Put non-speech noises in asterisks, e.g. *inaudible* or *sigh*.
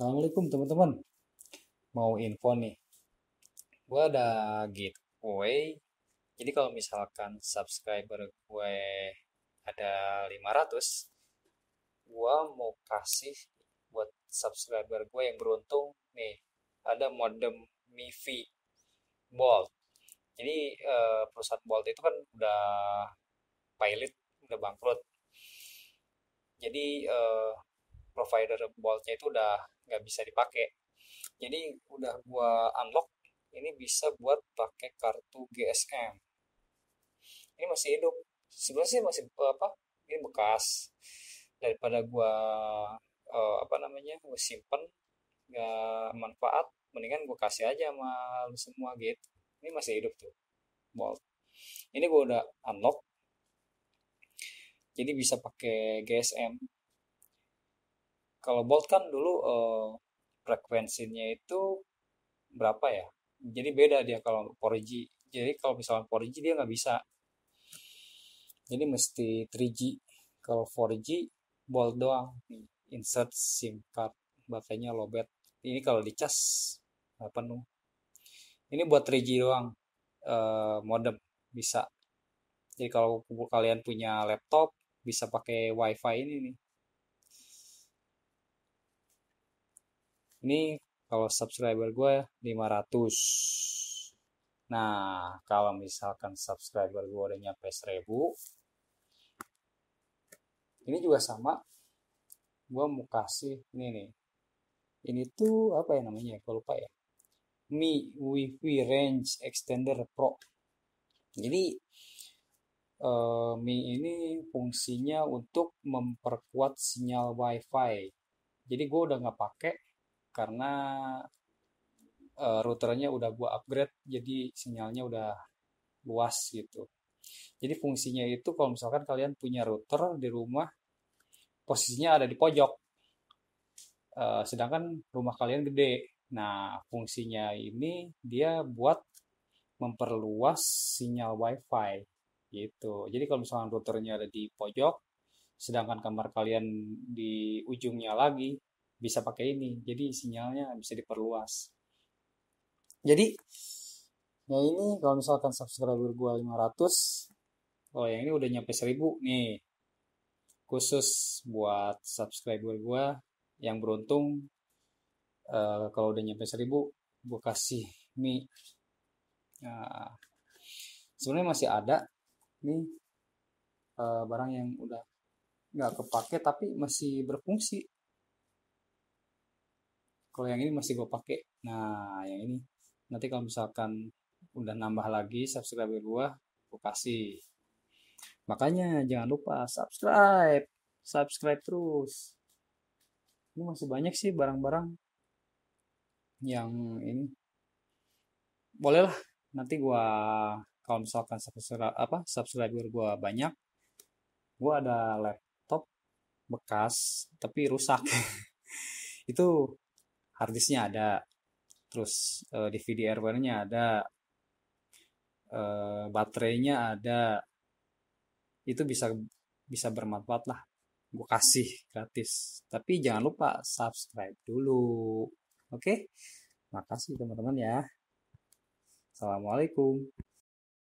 Assalamualaikum teman-teman. Mau info nih. Gue ada giveaway. Jadi kalau misalkan subscriber gue ada 500, gue mau kasih buat subscriber gue yang beruntung nih ada modem MiFi Bolt. Jadi eh, perusahaan Bolt itu kan udah pilot, udah bangkrut. Jadi eh, provider boltnya itu udah nggak bisa dipakai jadi udah gua unlock ini bisa buat pakai kartu GSM ini masih hidup sebenarnya sih masih eh, apa ini bekas daripada gua uh, apa namanya gua simpen nggak manfaat mendingan gua kasih aja sama lu semua gitu ini masih hidup tuh bolt ini gua udah unlock jadi bisa pakai GSM kalau Bolt kan dulu uh, frekuensinya itu berapa ya? Jadi beda dia kalau 4G. Jadi kalau misalnya 4G dia nggak bisa. Jadi mesti 3G. Kalau 4G Bolt doang. insert SIM card. Baterainya lobet. Ini kalau dicas nggak penuh. Ini buat 3G doang. Uh, modem bisa. Jadi kalau kalian punya laptop bisa pakai WiFi ini nih ini kalau subscriber gue 500 nah kalau misalkan subscriber gue udah nyampe 1000 ini juga sama gue mau kasih ini nih ini tuh apa ya namanya gue lupa ya Mi Wifi Range Extender Pro jadi uh, Mi ini fungsinya untuk memperkuat sinyal WiFi jadi gue udah nggak pakai karena uh, routernya udah gua upgrade jadi sinyalnya udah luas gitu. Jadi fungsinya itu kalau misalkan kalian punya router di rumah posisinya ada di pojok. Uh, sedangkan rumah kalian gede. Nah, fungsinya ini dia buat memperluas sinyal WiFi gitu. Jadi kalau misalkan routernya ada di pojok sedangkan kamar kalian di ujungnya lagi, bisa pakai ini jadi sinyalnya bisa diperluas jadi ya ini kalau misalkan subscriber gue 500 oh yang ini udah nyampe 1000 nih khusus buat subscriber gue yang beruntung uh, kalau udah nyampe 1000 gue kasih mie nah, sebenarnya masih ada nih uh, barang yang udah nggak kepake tapi masih berfungsi kalau yang ini masih gue pakai nah yang ini nanti kalau misalkan udah nambah lagi subscribe gue gue kasih makanya jangan lupa subscribe subscribe terus ini masih banyak sih barang-barang yang ini bolehlah nanti gue kalau misalkan subscribe apa subscriber gua banyak gue ada laptop bekas tapi rusak *laughs* itu harddisknya ada terus uh, eh, DVD airware ada uh, baterainya ada itu bisa bisa bermanfaat lah gue kasih gratis tapi jangan lupa subscribe dulu oke okay? makasih teman-teman ya assalamualaikum